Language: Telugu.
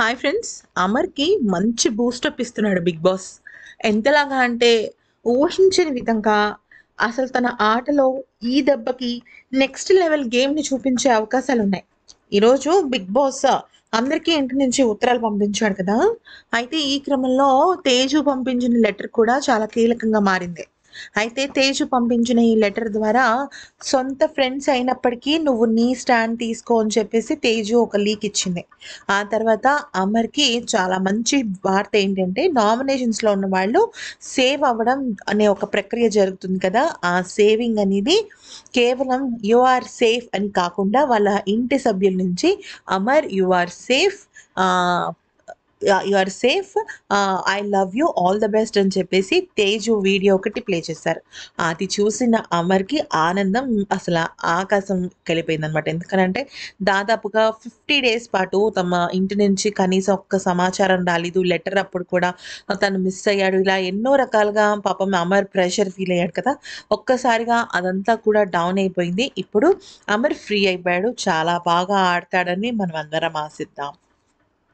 హాయ్ ఫ్రెండ్స్ అమర్కి మంచి బూస్టప్ ఇస్తున్నాడు బిగ్ బాస్ ఎంతలాగా అంటే ఊహించని విధంగా అసలు తన ఆటలో ఈ దెబ్బకి నెక్స్ట్ లెవెల్ గేమ్ని చూపించే అవకాశాలు ఉన్నాయి ఈరోజు బిగ్ బాస్ అందరికీ ఇంటి నుంచి ఉత్తరాలు పంపించాడు కదా అయితే ఈ క్రమంలో తేజు పంపించిన లెటర్ కూడా చాలా కీలకంగా మారింది అయితే తేజు పంపించిన ఈ లెటర్ ద్వారా సొంత ఫ్రెండ్స్ అయినప్పటికీ నువ్వు నీ స్టాండ్ తీసుకో అని చెప్పేసి తేజు ఒక లీక్ ఇచ్చింది ఆ తర్వాత అమర్కి చాలా మంచి వార్త ఏంటంటే నామినేషన్స్లో ఉన్న వాళ్ళు సేవ్ అవ్వడం అనే ఒక ప్రక్రియ జరుగుతుంది కదా ఆ సేవింగ్ అనేది కేవలం యు ఆర్ సేఫ్ అని కాకుండా వాళ్ళ ఇంటి సభ్యుల నుంచి Amar you are safe you are safe I love you all the best అని చెప్పేసి తేజు వీడియో ఒకటి ప్లే చేశారు అది చూసిన అమర్కి ఆనందం అసలు ఆకాశం అనమాట ఎందుకనంటే దాదాపుగా ఫిఫ్టీ డేస్ పాటు తమ ఇంటి నుంచి కనీసం ఒక్క సమాచారం రాలేదు లెటర్ అప్పుడు కూడా తను మిస్ అయ్యాడు ఇలా ఎన్నో రకాలుగా పాపం అమర్ ప్రెషర్ ఫీల్ అయ్యాడు కదా ఒక్కసారిగా అదంతా కూడా డౌన్ అయిపోయింది ఇప్పుడు అమర్ ఫ్రీ అయిపోయాడు చాలా బాగా ఆడతాడని మనం అందరం ఆశిద్దాం